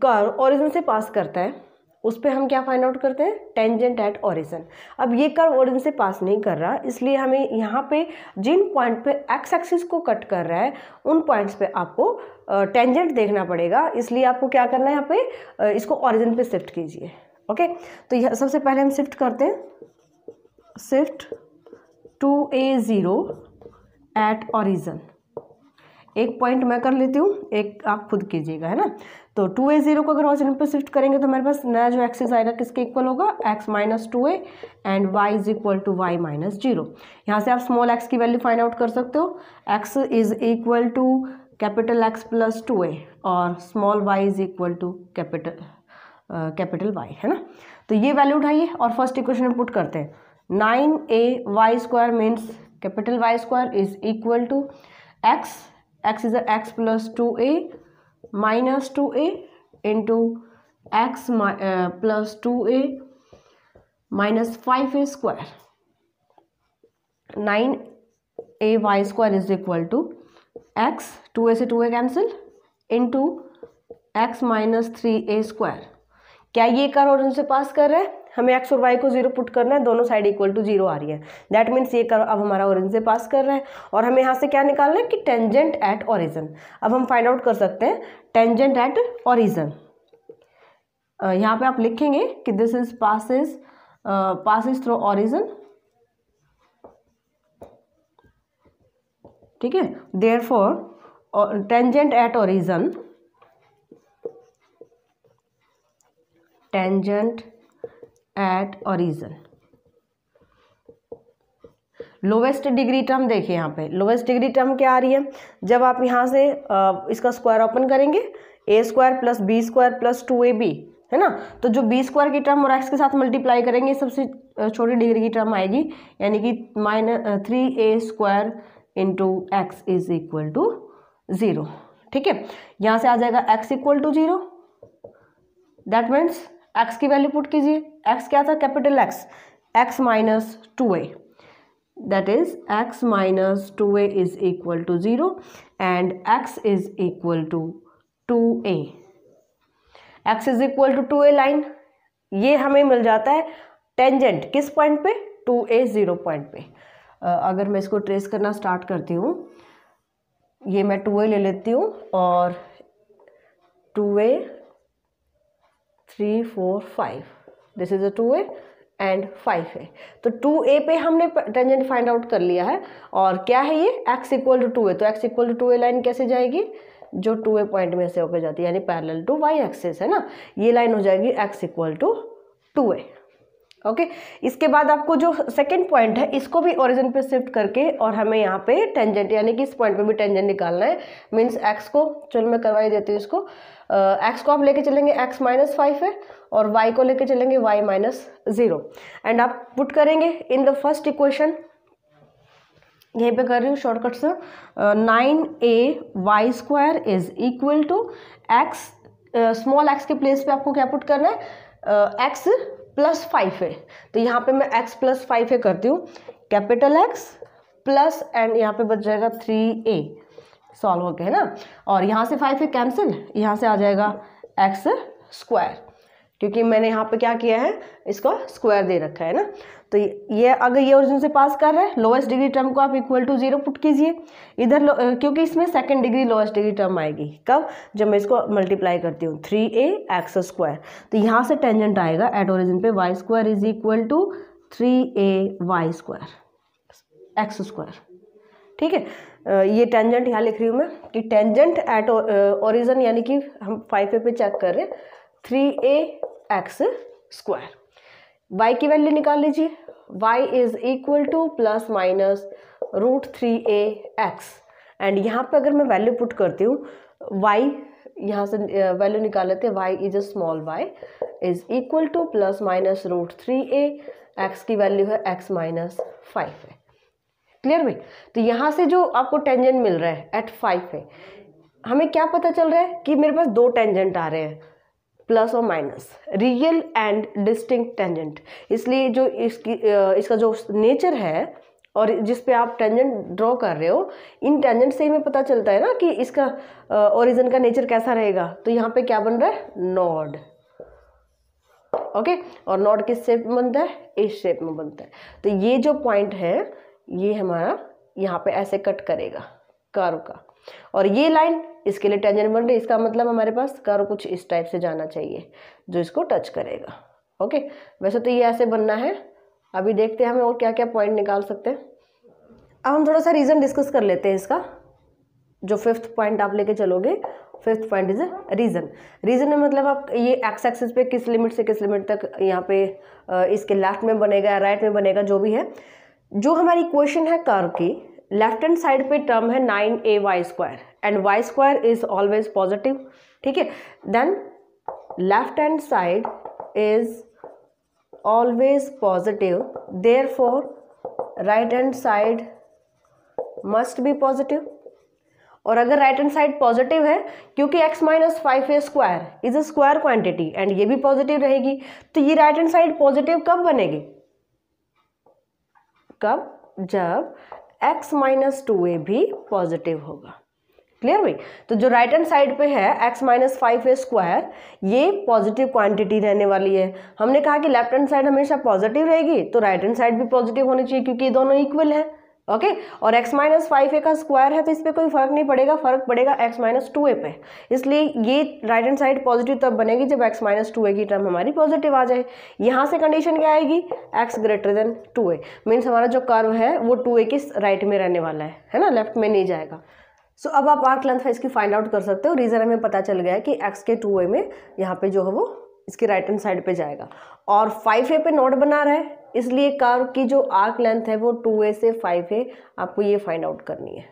कर ओरिजिन से पास करता है उस पर हम क्या फाइंड आउट करते हैं टेंजेंट एट ओरिजन अब ये कर ओरिजन से पास नहीं कर रहा इसलिए हमें यहाँ पे जिन पॉइंट पे एक्स एक्सिस को कट कर रहा है उन पॉइंट्स पे आपको टेंजेंट देखना पड़ेगा इसलिए आपको क्या करना है यहाँ पे इसको ओरिजन पे शिफ्ट कीजिए ओके तो यह सबसे पहले हम शिफ्ट करते हैं shift two a zero at origin एक पॉइंट मैं कर लेती हूँ एक आप खुद कीजिएगा है ना तो टू ए ज़ीरो को अगर ऑरिजन पर शिफ्ट करेंगे तो मेरे पास नया जो एक्सेस आएगा किसके इक्वल होगा x minus two a and y is equal to y minus zero यहाँ से आप स्मॉल एक्स की वैल्यू फाइंड आउट कर सकते हो x is equal to capital x plus two a और small y is equal to capital capital y है ना तो ये वैल्यू उठाइए और फर्स्ट इक्वेशन में पुट करते हैं nine a y square means capital y square is equal to x x is x plus two a minus two a into x plus two a minus five a square nine a y square is equal to x two a से two a cancel into x minus three a square क्या ये कर और उनसे पास कर रहे हैं हमें एक्स और वाई को जीरो पुट करना है दोनों साइड इक्वल टू जीरो आ रही है दैट मीन्स ये कर अब हमारा ओरिजिन से पास कर रहा है और हमें यहाँ से क्या निकालना है कि टेंजेंट एट ओरिजन अब हम फाइंड आउट कर सकते हैं टेंजेंट एट ओरिजन यहाँ पे आप लिखेंगे कि this is passes passes through origin ठीक है therefore tangent at origin tangent at origin lowest degree term देखिए यहाँ पे लोवेस्ट डिग्री टर्म क्या आ रही है जब आप यहाँ से इसका स्क्वायर ओपन करेंगे a square plus b square plus two a b है ना तो जो बी स्क्वायर की टर्म और एक्स के साथ मल्टीप्लाई करेंगे सबसे छोटी डिग्री की टर्म आएगी यानी कि minus three a square into x is equal to zero ठीक है यहाँ से आ जाएगा x equal to zero that means x की वैल्यू पुट कीजिए एक्स क्या था capital x x minus two a that is x minus two a is equal to zero and x is equal to two a x is equal to two a line ये हमें मिल जाता है tangent किस point पे to a zero point पे अगर मैं इसको ट्रेस करना स्टार्ट करती हूँ ये मैं टू ए ले लेती हूँ और two a three four five this is a two a and five है तो टू ए पे हमने टेंजेंट फाइंड आउट कर लिया है और क्या है ये x equal to two a तो x equal to two a line कैसे जाएगी जो टू ए पॉइंट में से होकर जाती है यानी पैरेलल टू वाई एक्सेस है ना ये लाइन हो जाएगी x equal to two a okay इसके बाद आपको जो सेकंड पॉइंट है इसको भी ओरिजिन पे शिफ्ट करके और हमें यहाँ पे टेंजेंट यानी कि इस पॉइंट पे भी टेंजेंट निकालना है मीन्स एक्स को चलो मैं करवाई देती हूँ इसको एक्स को आप लेके चलेंगे एक्स माइनस फाइव है और वाई को लेके चलेंगे वाई माइनस ज़ीरो एंड आप पुट करेंगे इन द फर्स्ट इक्वेशन यहीं पे कर रही हूँ शॉर्टकट से nine a y square is equal to x small x के प्लेस पे आपको क्या पुट करना है एक्स प्लस फाइव है तो यहाँ पे मैं एक्स प्लस फाइव है करती हूँ कैपिटल एक्स प्लस एंड यहाँ पे बच जाएगा थ्री ए सॉल्व होके है ना और यहाँ से फाइव है कैंसिल यहाँ से आ जाएगा एक्स स्क्वायर क्योंकि मैंने यहाँ पे क्या किया है इसको स्क्वायर दे रखा है ना तो ये अगर ये ओरिजिन से पास कर रहा है लोएस्ट डिग्री टर्म को आप इक्वल टू जीरो पुट कीजिए इधर क्योंकि इसमें second degree lowest degree term आएगी कब जब मैं इसको मल्टीप्लाई करती हूँ थ्री ए एक्स स्क्वायर तो यहाँ से टेंजेंट आएगा एट ओरिजिन पे y square is equal to three a y square x square ठीक है ये टेंजेंट यहाँ लिख रही हूँ मैं कि टेंजेंट एट ओरिजन यानी कि हम फाइव ए पे चेक कर रहे हैं three a x square y की वैल्यू निकाल लीजिए y is equal to plus minus root three a x and यहाँ पे अगर मैं वैल्यू पुट करती हूँ वाई यहाँ से वैल्यू निकाल लेते हैं y is a small y is equal to plus minus root three a x की वैल्यू है एक्स माइनस फाइव है क्लियर भाई तो यहाँ से जो आपको टेंजेंट मिल रहा है एट फाइव है हमें क्या पता चल रहा है कि मेरे पास दो टेंजेंट आ रहे हैं प्लस और minus real and distinct tangent इसलिए जो इसकी इसका जो नेचर है और जिस पे आप टेंजेंट ड्रॉ कर रहे हो इन टेंजेंट से ही हमें पता चलता है ना कि इसका ओरिजिन का नेचर कैसा रहेगा तो यहाँ पे क्या बन रहा है नॉड ओके और नॉड किस शेप में बनता है इस शेप में बनता है तो ये जो पॉइंट है ये हमारा यहाँ पे ऐसे कट करेगा कारो का और ये लाइन इसके लिए टेंजेंट बन रही इसका मतलब हमारे पास कारो कुछ इस टाइप से जाना चाहिए जो इसको टच करेगा ओके वैसे तो ये ऐसे बनना है अभी देखते हैं हम और क्या क्या पॉइंट निकाल सकते हैं अब हम थोड़ा सा रीज़न डिस्कस कर लेते हैं इसका जो फिफ्थ पॉइंट आप लेके चलोगे fifth point is region region में मतलब आप ये एक्स एक्सिस पे किस लिमिट से किस लिमिट तक यहाँ पे इसके लेफ्ट में बनेगा राइट में बनेगा जो भी है जो हमारी क्वेश्चन है कर्व की लेफ्ट हैंड साइड पे टर्म है nine a y square and y square is always positive ठीक है then left hand side is always positive therefore right hand side must be positive और अगर right hand side positive है क्योंकि x minus five a square is a square quantity and ये भी positive रहेगी तो ये राइट हैंड साइड पॉजिटिव कब बनेगी कब जब एक्स माइनस टू ए भी पॉजिटिव होगा क्लियर भाई तो जो राइट हैंड साइड पे है x minus five a square ये पॉजिटिव क्वांटिटी रहने वाली है हमने कहा कि लेफ्ट हैंड साइड हमेशा पॉजिटिव रहेगी तो राइट हैंड साइड भी पॉजिटिव होनी चाहिए क्योंकि ये दोनों इक्वल है ओके और x माइनस फाइव ए का स्क्वायर है तो इस पर कोई फर्क नहीं पड़ेगा फर्क पड़ेगा x माइनस टू ए पे इसलिए ये राइट हैंड साइड पॉजिटिव तब बनेगी जब x माइनस टू ए की टर्म हमारी पॉजिटिव आ जाए यहाँ से कंडीशन क्या आएगी x greater than two a means हमारा जो कर्व है वो टू ए के राइट में रहने वाला है है ना लेफ्ट में नहीं जाएगा सो so, अब आप आर्क लेंथ इसकी फाइंड आउट कर सकते हो रीज़न हमें पता चल गया है कि एक्स के टू ए में यहाँ पे जो है वो इसके राइट हैंड साइड पे जाएगा और फाइव ए पे नोट बना रहा है इसलिए कार की जो आर्क लेंथ है वो टू ए से फाइव ए आपको ये फाइंड आउट करनी है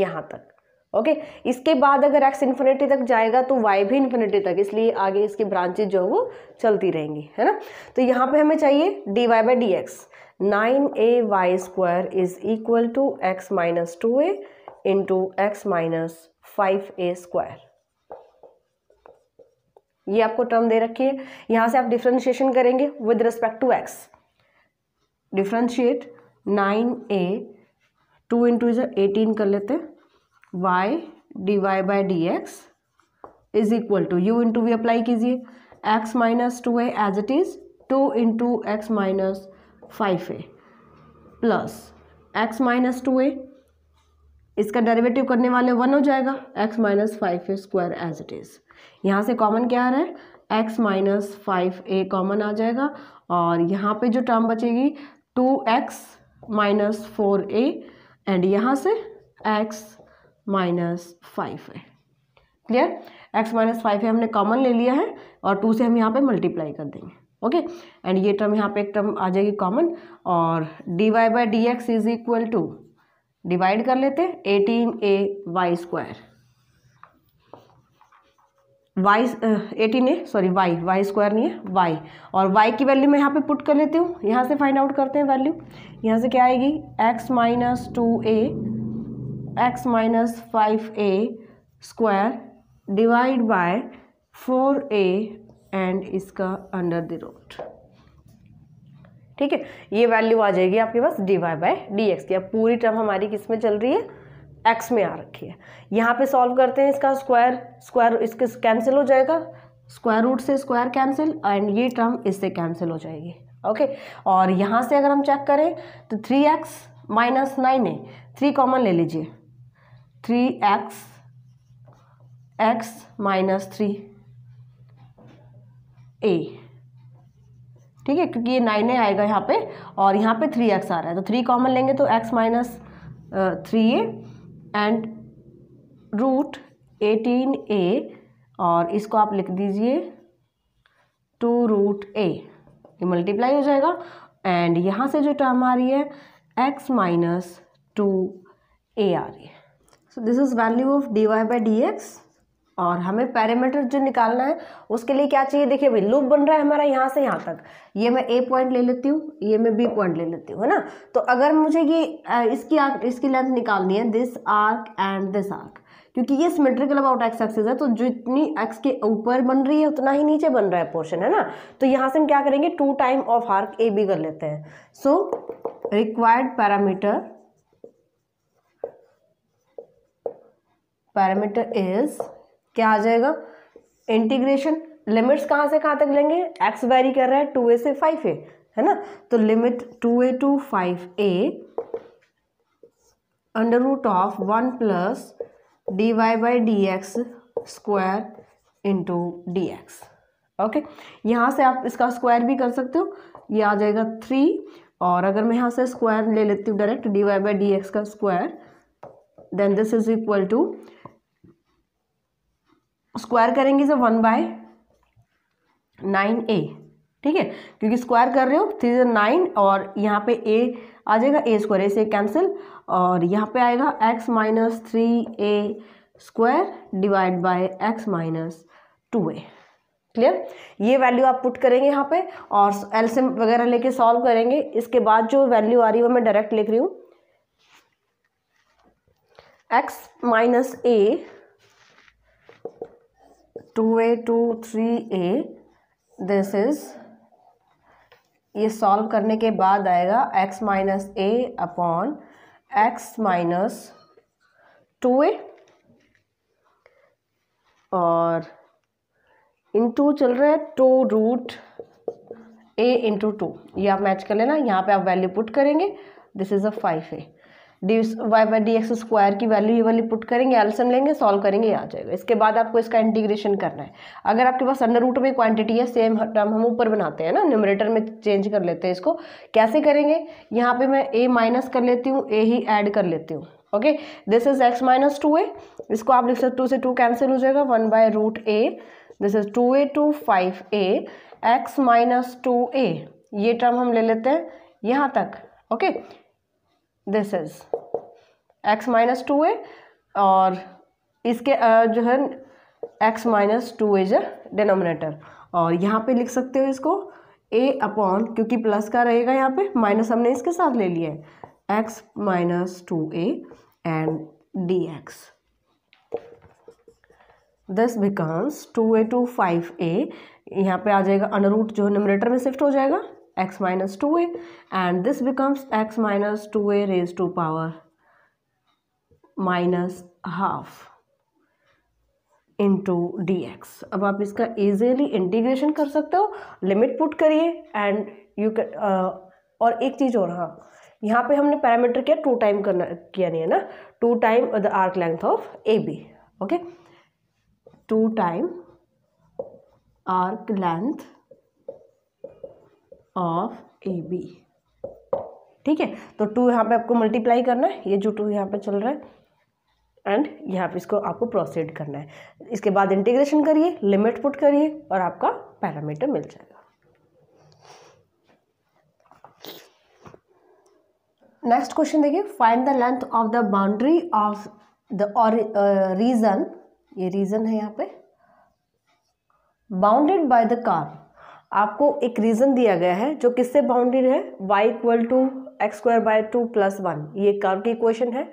यहाँ तक ओके इसके बाद अगर एक्स इन्फिनिटी तक जाएगा तो वाई भी इन्फिनिटी तक इसलिए आगे इसकी ब्रांचेज जो है वो चलती रहेंगी है ना तो यहाँ पर हमें चाहिए d y by d x nine a y square is equal to x minus two a into x minus five a square ये आपको टर्म दे रखी है यहाँ से आप डिफ्रेंशिएशन करेंगे with respect to x differentiate nine a two into जो eighteen कर लेते हैं y d y by d x is equal to u into v apply कीजिए x minus two a as it is two into x minus five a plus x minus two a इसका derivative करने वाले one हो जाएगा x minus five a square as it is यहाँ से common क्या आ रहा है x minus five a common आ जाएगा और यहाँ पे जो टर्म बचेगी two x minus four a and यहाँ से x minus five a clear x minus five a हमने कॉमन ले लिया है और टू से हम यहाँ पे मल्टीप्लाई कर देंगे ओके एंड ये टर्म यहाँ पे एक टर्म आ जाएगी कॉमन और d y by d x is equal to divide कर लेते हैं eighteen a y square y eighteen है सॉरी वाई वाई स्क्वायर नहीं है वाई और वाई की वैल्यू मैं यहाँ पे पुट कर लेती हूँ यहाँ से फाइंड आउट करते हैं वैल्यू यहाँ से क्या आएगी x minus two a x minus five a square divide by four a and इसका अंडर द रूट ठीक है ये वैल्यू आ जाएगी आपके पास d y by d x की अब पूरी टर्म हमारी किस में चल रही है एक्स में आ रखी है यहाँ पे सॉल्व करते हैं इसका स्क्वायर स्क्वायर इसके कैंसिल हो जाएगा स्क्वायर रूट से स्क्वायर कैंसिल एंड ये टर्म इससे कैंसिल हो जाएगी ओके और यहाँ से अगर हम चेक करें तो थ्री एक्स माइनस नाइन है थ्री कॉमन ले लीजिए three x x minus three a ठीक है क्योंकि ये नाइन आएगा यहाँ पे और यहाँ पे थ्री एक्स आ रहा है तो थ्री कॉमन लेंगे तो x minus three a and root eighteen a और इसको आप लिख दीजिए टू रूट ए ये मल्टीप्लाई हो जाएगा एंड यहाँ से जो टर्म आ रही है एक्स माइनस टू ए आ रही है so this is value of d y by d x और हमें पैरामीटर जो निकालना है उसके लिए क्या चाहिए देखिए भाई लूप बन रहा है हमारा यहाँ से यहाँ तक ये मैं ए पॉइंट ले लेती हूँ ये मैं बी पॉइंट ले लेती हूँ है ना तो अगर मुझे ये इसकी आर्क इसकी लेंथ निकालनी है this arc and this arc क्योंकि ये सिमेट्रिकल अबाउट एक्स एक्सिस है तो जितनी एक्स के ऊपर बन रही है उतना ही नीचे बन रहा है पोर्शन है ना तो यहाँ से हम क्या करेंगे two time of arc a b कर लेते हैं so required parameter parameter is क्या आ जाएगा इंटीग्रेशन लिमिट्स कहाँ से कहाँ तक लेंगे एक्स वेरी कर रहा है टू ए से फाइव ए है ना तो limit two a two five a under root of one plus d y by d x square into d x okay यहाँ से आप इसका स्क्वायर भी कर सकते हो ये आ जाएगा थ्री और अगर मैं यहाँ से स्क्वायर ले लेती हूँ direct d y by d x का square then this is equal to square करेंगे तो वन बाय नाइन ए ठीक है क्योंकि स्क्वायर कर रहे हो थ्री ज़र नाइन और यहाँ पे ए आ जाएगा ए स्क्वायर ए से कैंसिल और यहाँ पे आएगा x minus three a square divide by x minus two a clear ये वैल्यू आप पुट करेंगे यहाँ पे और एलसीएम वगैरह लेके सॉल्व करेंगे इसके बाद जो वैल्यू आ रही है वो मैं डायरेक्ट लिख रही हूँ x minus a to a two three a this is ये सॉल्व करने के बाद आएगा x minus a upon x minus two a और इंटू चल रहा है two root a into two ये आप मैच कर लेना यहाँ पे आप वैल्यू पुट करेंगे this is a five a d y by d x square की वैल्यू ये वाली पुट करेंगे एल्सम लेंगे सॉल्व करेंगे आ जाएगा इसके बाद आपको इसका इंटीग्रेशन करना है अगर आपके पास अंडर रूट में क्वांटिटी है सेम टर्म हम ऊपर बनाते हैं ना न्यूमरेटर में चेंज कर लेते हैं इसको कैसे करेंगे यहाँ पे मैं ए माइनस कर लेती हूँ ए ही ऐड कर लेती हूँ okay this is x minus two a इसको आप लिख सकते टू से टू कैंसिल हो जाएगा one by root a this is two a two five a x minus two a ये टर्म हम ले लेते हैं यहाँ तक okay okay? This is x minus two a और इसके जो है x minus two is a denominator और यहाँ पे लिख सकते हो इसको ए अपॉन क्योंकि प्लस का रहेगा यहाँ पे माइनस हमने इसके साथ ले लिया है x minus two a and d x this becomes two a two five a यहाँ पे आ जाएगा अनरूट जो है न्यूमरेटर में शिफ्ट हो जाएगा x minus 2a and this becomes x minus 2a raised to power minus half into d x अब आप इसका इजीली इंटीग्रेशन कर सकते हो लिमिट पुट करिए एंड यू कैन और एक चीज़ और हाँ यहाँ पे हमने पैरामीटर किया टू टाइम करना किया नहीं है ना two time the arc length of A b okay two time arc length of A b ठीक है तो टू यहाँ पे आपको मल्टीप्लाई करना है ये जो टू यहाँ पे चल रहा है एंड यहाँ पे इसको आपको प्रोसीड करना है इसके बाद इंटीग्रेशन करिए लिमिट पुट करिए और आपका पैरामीटर मिल जाएगा नेक्स्ट क्वेश्चन देखिए find the length of the boundary of the और रीजन ये रीजन है यहाँ पे बाउंडेड बाय द कार आपको एक रीज़न दिया गया है जो किससे बाउंडेड है y equal to x square by two plus one ये कर्व की इक्वेशन है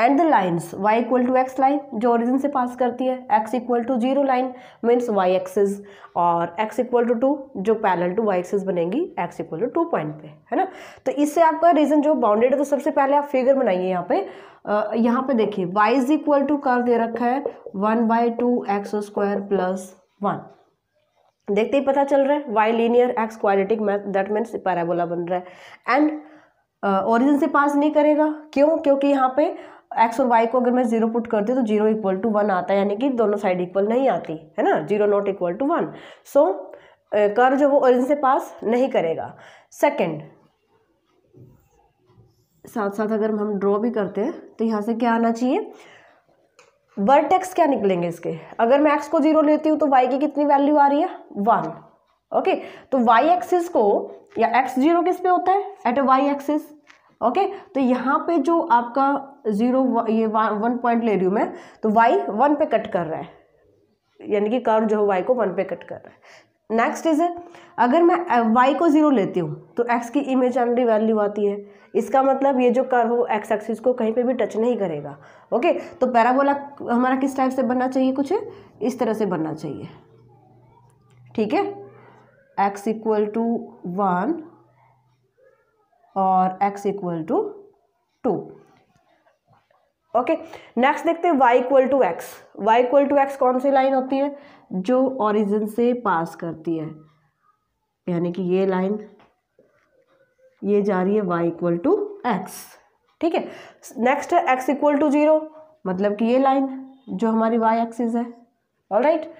and the lines y equal to x line जो ओरिजिन से पास करती है x equal to zero line means y axis और एक्स इक्वल टू टू जो parallel to y axis बनेगी x equal to two point पे है ना तो इससे आपका रीजन जो बाउंडेड है तो सबसे पहले आप फिगर बनाइए यहाँ पे यहाँ पे देखिए वाई इज इक्वल टू कर दे रखा है one by two x square plus one देखते ही पता चल रहा है y linear x quadratic math that means parabola बन रहा है एंड ओरिजिन से पास नहीं करेगा क्यों क्योंकि यहाँ पे एक्स और वाई को अगर मैं जीरो पुट करती हूँ तो जीरो इक्वल टू वन आता है यानी कि दोनों साइड इक्वल नहीं आती है ना zero not equal to one so कर जो वो ओरिजिन से पास नहीं करेगा सेकंड साथ साथ अगर हम ड्रॉ भी करते हैं तो यहाँ से क्या आना चाहिए वर्टेक्स क्या निकलेंगे इसके अगर मैं एक्स को जीरो लेती हूँ तो वाई की कितनी वैल्यू आ रही है वन ओके तो वाई एक्सिस को या एक्स जीरो किस पे होता है एट वाई एक्सिस ओके तो यहाँ पे जो आपका जीरो ये वन पॉइंट ले रही हूँ मैं तो वाई वन पे कट कर रहा है यानी कि कर्व जो है वाई को वन पे कट कर रहा है नेक्स्ट इज अगर मैं वाई को ज़ीरो लेती हूँ तो एक्स की इमेजनरी वैल्यू आती है इसका मतलब ये जो कर हो एक्स एक्सिस को कहीं पे भी टच नहीं करेगा ओके तो पैराबोला हमारा किस टाइप से बनना चाहिए कुछ इस तरह से बनना चाहिए ठीक है एक्स इक्वल टू वन और x equal to two okay next देखते हैं y equal to x y equal to x कौन सी लाइन होती है जो ओरिजिन से पास करती है यानी कि ये लाइन ये जा रही है वाई इक्वल टू एक्स ठीक है नेक्स्ट है एक्स इक्वल टू जीरो मतलब कि ये लाइन जो हमारी वाई एक्सिस है ऑल राइट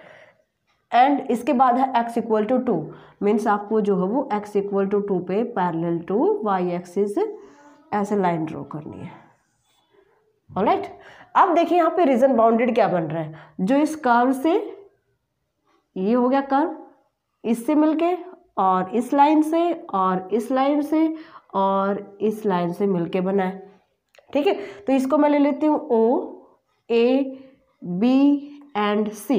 एंड इसके बाद है x equal to two means आपको जो है वो एक्स इक्वल टू टू पे पैरेलल टू वाई एक्सिस ऐसे लाइन ड्रॉ करनी है ऑल राइट अब देखिए यहाँ पे रीजन बाउंडेड क्या बन रहा है जो इस कर्व से ये हो गया कर्व इससे मिलके और इस लाइन से और इस लाइन से और इस लाइन से मिलके बना है ठीक है तो इसको मैं ले लेती हूँ ओ ए बी एंड सी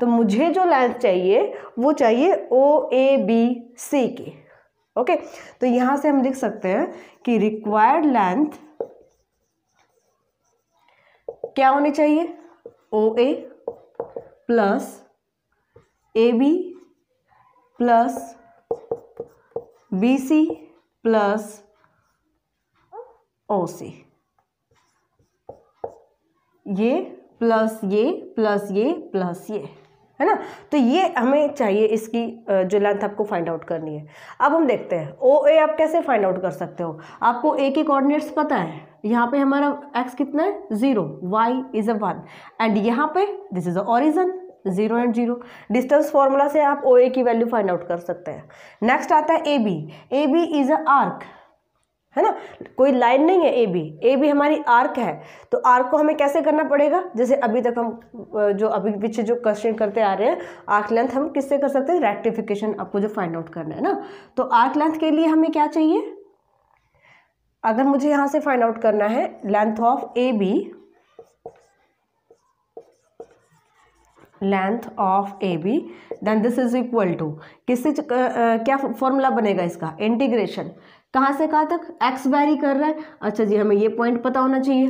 तो मुझे जो लाइन चाहिए वो चाहिए ओ ए बी सी की ओके तो यहां से हम लिख सकते हैं कि रिक्वायर्ड लेंथ क्या होनी चाहिए O A plus A B plus B C plus O C ये प्लस ये प्लस ये प्लस ये है ना तो ये हमें चाहिए इसकी जो लेंथ आपको फाइंड आउट करनी है अब हम देखते हैं ओ ए आप कैसे फाइंड आउट कर सकते हो आपको ए के कोऑर्डिनेट्स पता है यहाँ पे हमारा एक्स कितना है zero y is a one and यहाँ पे this is a origin zero and zero distance formula से आप ओ ए की वैल्यू फाइंड आउट कर सकते हैं नेक्स्ट आता है A B A B is a arc है ना कोई लाइन नहीं है ए बी ए बी हमारी आर्क है तो आर्क को हमें कैसे करना पड़ेगा जैसे अभी तक हम जो अभी पीछे जो क्वेश्चन करते आ रहे हैं आर्क लेंथ हम किससे कर सकते हैं रेक्टिफिकेशन आपको जो फाइंड आउट करना है ना तो आर्क लेंथ के लिए हमें क्या चाहिए अगर मुझे यहाँ से फाइंड आउट करना है length of A B length of A B then this is equal to किससे क्या फॉर्मूला बनेगा इसका इंटीग्रेशन कहाँ से कहाँ तक एक्स वैरी कर रहा है अच्छा जी हमें ये पॉइंट पता होना चाहिए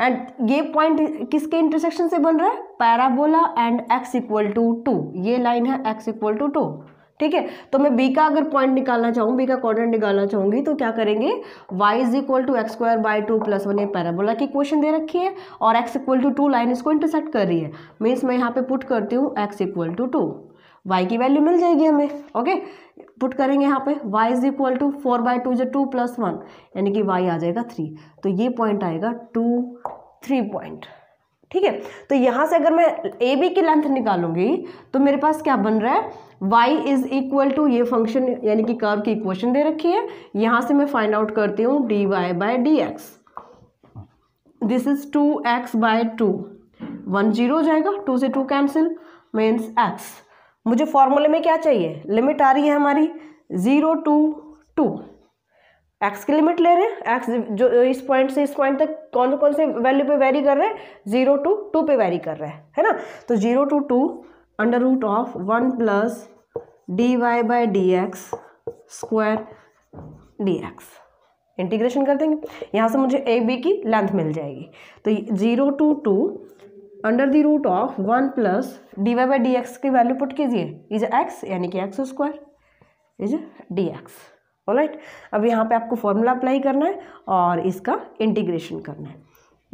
एंड ये पॉइंट किसके इंटरसेक्शन से बन रहा है parabola and x equal to two ये लाइन है एक्स इक्वल टू टू ठीक है तो मैं बी का अगर पॉइंट निकालना चाहूँ बी का कॉर्डर निकालना चाहूँगी तो क्या करेंगे y is equal to x square by two plus one ये पैराबोला की क्वेश्चन दे रखी है और x equal to two line इसको इंटरसेक्ट कर रही है मीन्स मैं यहाँ पे पुट करती हूँ x equal to two y की वैल्यू मिल जाएगी हमें ओके पुट करेंगे यहाँ पे y is equal to four by two जो टू प्लस वन यानी कि y आ जाएगा थ्री तो ये पॉइंट आएगा टू थ्री पॉइंट ठीक है तो यहाँ से अगर मैं ए बी की लेंथ निकालूंगी तो मेरे पास क्या बन रहा है y इज इक्वल टू ये फंक्शन यानी कि कर्व की इक्वेशन दे रखी है यहां से मैं फाइंड आउट करती हूँ d y by d x this is two x by two one zero हो जाएगा टू से टू कैंसिल मीन्स x मुझे फॉर्मूले में क्या चाहिए लिमिट आ रही है हमारी ज़ीरो टू टू एक्स की लिमिट ले रहे हैं एक्स जो इस पॉइंट से इस पॉइंट तक कौन कौन से वैल्यू पे वेरी कर रहे हैं ज़ीरो टू टू पे वेरी कर रहे हैं है ना तो zero to two under root of one plus d y by d x square d x integration कर देंगे यहाँ से मुझे ए बी की लेंथ मिल जाएगी तो zero to two under the root of one plus d y by d x की वैल्यू पुट कीजिए इज एक्स यानी कि x square is d x right अब यहाँ पे आपको फॉर्मूला अप्लाई करना है और इसका इंटीग्रेशन करना है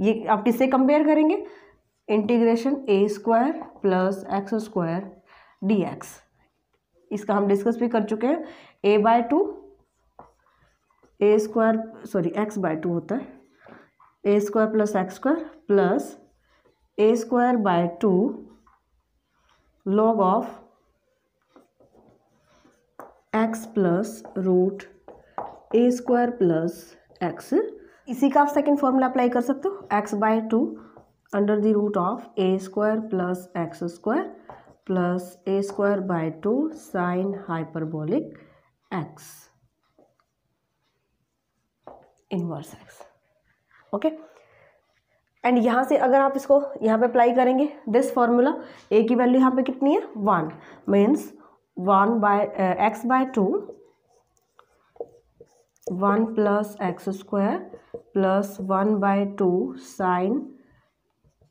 ये आप किससे कंपेयर करेंगे integration a square plus x square d x इसका हम डिस्कस भी कर चुके हैं a by two a square sorry x by two होता है a square plus x square plus a square by two log of x plus root a square plus x इसी का आप सेकेंड फॉर्मूला अप्लाई कर सकते हो x by two under the root of a square plus x square plus a square by two sine hyperbolic x inverse x okay and यहाँ से अगर आप इसको यहाँ पे अप्लाई करेंगे दिस फॉर्मूला ए की वैल्यू यहाँ पे कितनी है one means one by x by two one plus x square plus one by two sine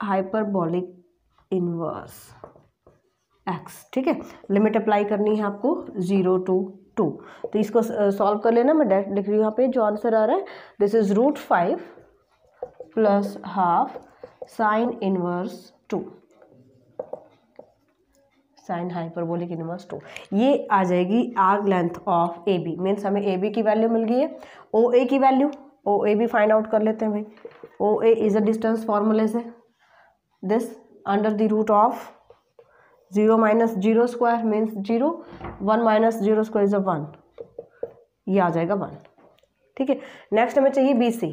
hyperbolic inverse x ठीक है लिमिट अप्लाई करनी है आपको ज़ीरो टू टू तो इसको सॉल्व uh, कर लेना मैं डायरेक्ट लिख रही हूँ यहाँ पे जो आंसर आ रहा है this is root five plus half sine inverse two sine hyperbolic inverse two ये आ जाएगी arc length of A B means हमें ए बी की वैल्यू मिल गई है ओ ए की value O A B find out कर लेते हैं भाई ओ ए इज़ अ डिस्टेंस फॉर्मूले से this under the root of 0 minus 0 square means 0 1 minus 0 square is a 1 ये आ जाएगा 1 ठीक है नेक्स्ट हमें चाहिए बी सी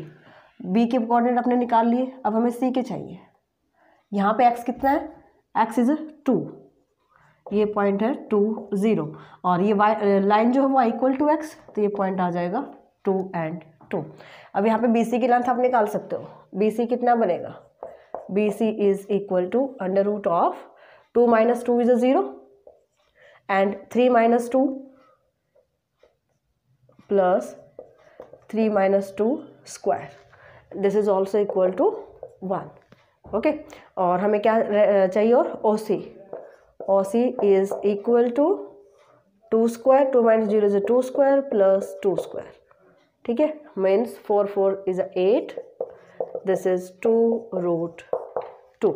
बी के कोऑर्डिनेट अपने निकाल लिए अब हमें सी के चाहिए यहाँ पे एक्स कितना है एक्स इज टू ये पॉइंट है टू ज़ीरो और ये वाई लाइन जो है वो इक्वल टू एक्स तो ये पॉइंट आ जाएगा टू एंड टू अब यहाँ पे बी सी की लेंथ आप निकाल सकते हो बी सी कितना बनेगा B C is equal to under root of two minus two is a zero and three minus two plus three minus two square this is also equal to one okay और हमें क्या चाहिए और O C O C is equal to two square two minus zero is two square plus two square ठीक है means four four is eight this is two root two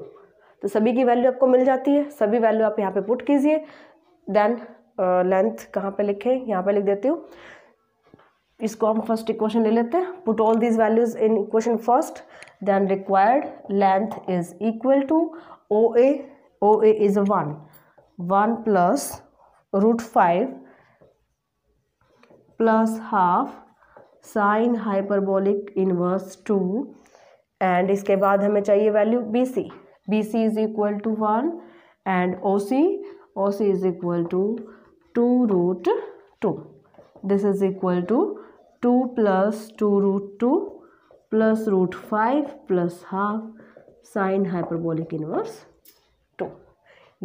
तो सभी की वैल्यू आपको मिल जाती है सभी वैल्यू आप यहाँ पे पुट कीजिए देन लेंथ uh, कहाँ पे लिखे यहाँ पे लिख देती हूँ इसको हम फर्स्ट इक्वेशन ले लेते हैं put all these values in equation first then required length is equal to O A O A is one one plus root five plus half sine hyperbolic inverse two and इसके बाद हमें चाहिए value B C B C is equal to one and O C O C is equal to two root two this is equal to two plus two root two plus root five plus half sine hyperbolic inverse two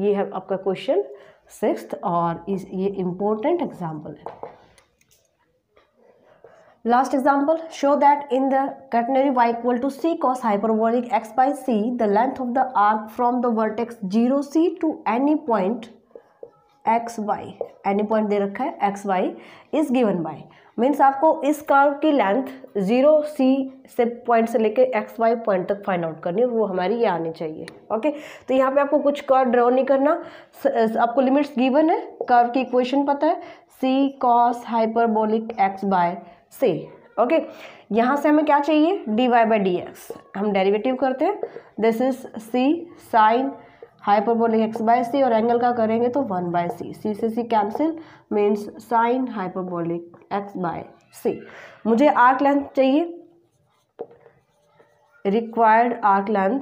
ये है आपका question six और इस ये important example है last example show that in the catenary y equal to c cos hyperbolic x by c the length of the arc from the vertex zero c to any point x y any point दे रखा है x y is given by means आपको इस curve की length zero सी से point से लेकर x y point तक फाइंड आउट करनी है वो हमारी ये आनी चाहिए ओके तो यहाँ पे आपको कुछ कर्व ड्रॉ नहीं करना आपको लिमिट्स गिवन है कर्व की इक्वेशन पता है c cos hyperbolic x by से ओके यहाँ से हमें क्या चाहिए d y by d x हम डेरिवेटिव करते हैं this is c sine hyperbolic x by c और एंगल का करेंगे तो वन बाय सी सी से c cancel means sine hyperbolic x by c मुझे आर्क लेंथ चाहिए required arc length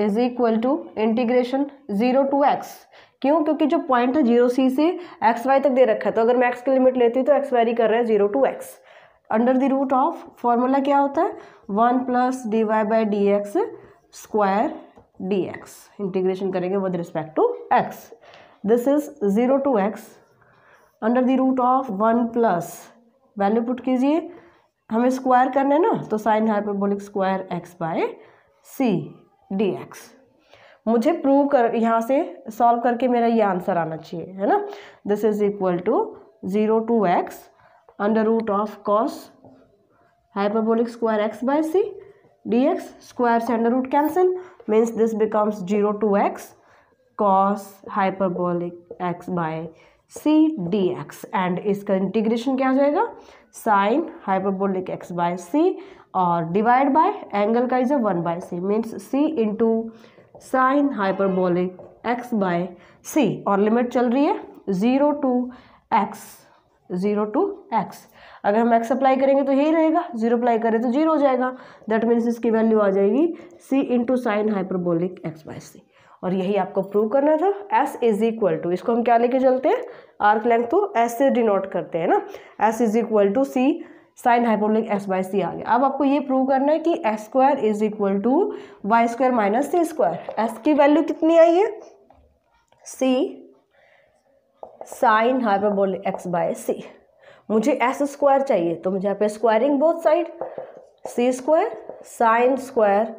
is equal to integration zero to x क्यों क्योंकि जो पॉइंट है जीरो सी से एक्स वाई तक दे रखा है तो अगर मैं एक्स की लिमिट लेती हूँ तो एक्स वेरी कर रहा है zero to x under the root of formula क्या होता है one plus d y by d x square d x integration करेंगे with respect to x this is zero to x under the root of one plus value put कीजिए हमें square करना है ना तो sine hyperbolic square x by c d x मुझे prove कर यहाँ से सॉल्व करके मेरा ये आंसर आना चाहिए है ना this is equal to zero to x under root of cos hyperbolic square x by c d x square से under root cancel means this becomes zero to x cos hyperbolic x by c d x and इसका integration क्या हो जाएगा sine hyperbolic x by c और divide by angle का is a one by c means c into sine hyperbolic x by c और limit चल रही है zero to x zero to x अगर हम एक्स अप्लाई करेंगे तो यही रहेगा जीरो अप्लाई करें तो जीरो हो जाएगा दैट मीन्स इसकी वैल्यू आ जाएगी c into sine hyperbolic x by c और यही आपको प्रूव करना था एस इज इक्वल टू इसको हम क्या लेके चलते हैं आर्क लेंथ तो एस से डिनोट करते हैं ना s is equal to c sine hyperbolic s by c आ गया अब आपको ये प्रूव करना है कि s square is equal to y square minus c square s की वैल्यू कितनी आई है c sine hyperbolic x by c मुझे एस स्क्वायर चाहिए तो मुझे यहाँ पे squaring both side c square sine square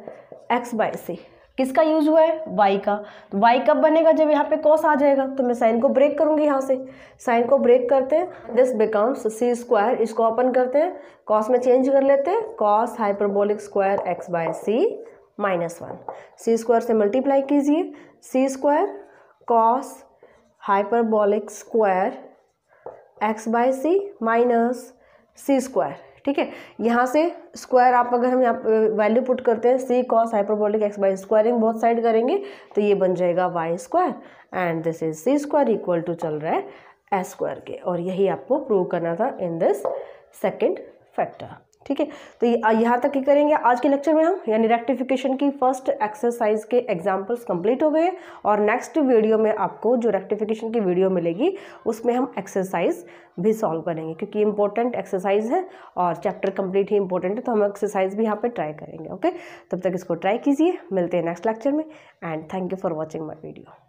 x by c किसका यूज़ हुआ है वाई का तो वाई कब बनेगा जब यहाँ पे कॉस आ जाएगा तो मैं साइन को ब्रेक करूँगी यहाँ से साइन को ब्रेक करते हैं दिस बिकम्स सी स्क्वायर इसको ओपन करते हैं कॉस में चेंज कर लेते हैं cos hyperbolic square x by c minus one c square से मल्टीप्लाई कीजिए c square cos hyperbolic square x by c minus c square ठीक है यहाँ से स्क्वायर आप अगर हम यहाँ वैल्यू पुट करते हैं c cos hyperbolic x by squaring both side करेंगे तो ये बन जाएगा y square and this is c square equal to चल रहा है एस स्क्वायर के और यही आपको प्रूव करना था इन दिस सेकेंड फैक्टर ठीक है तो यहाँ तक ही करेंगे आज के लेक्चर में हम यानी रेक्टिफिकेशन की फर्स्ट एक्सरसाइज के एग्जाम्पल्स कंप्लीट हो गए और नेक्स्ट वीडियो में आपको जो रेक्टिफिकेशन की वीडियो मिलेगी उसमें हम एक्सरसाइज भी सॉल्व करेंगे क्योंकि इंपॉर्टेंट एक्सरसाइज है और चैप्टर कंप्लीट ही इंपॉर्टेंट है तो हम एक्सरसाइज भी यहाँ पर ट्राई करेंगे ओके तब तक इसको ट्राई कीजिए मिलते हैं नेक्स्ट लेक्चर में and thank you for watching my video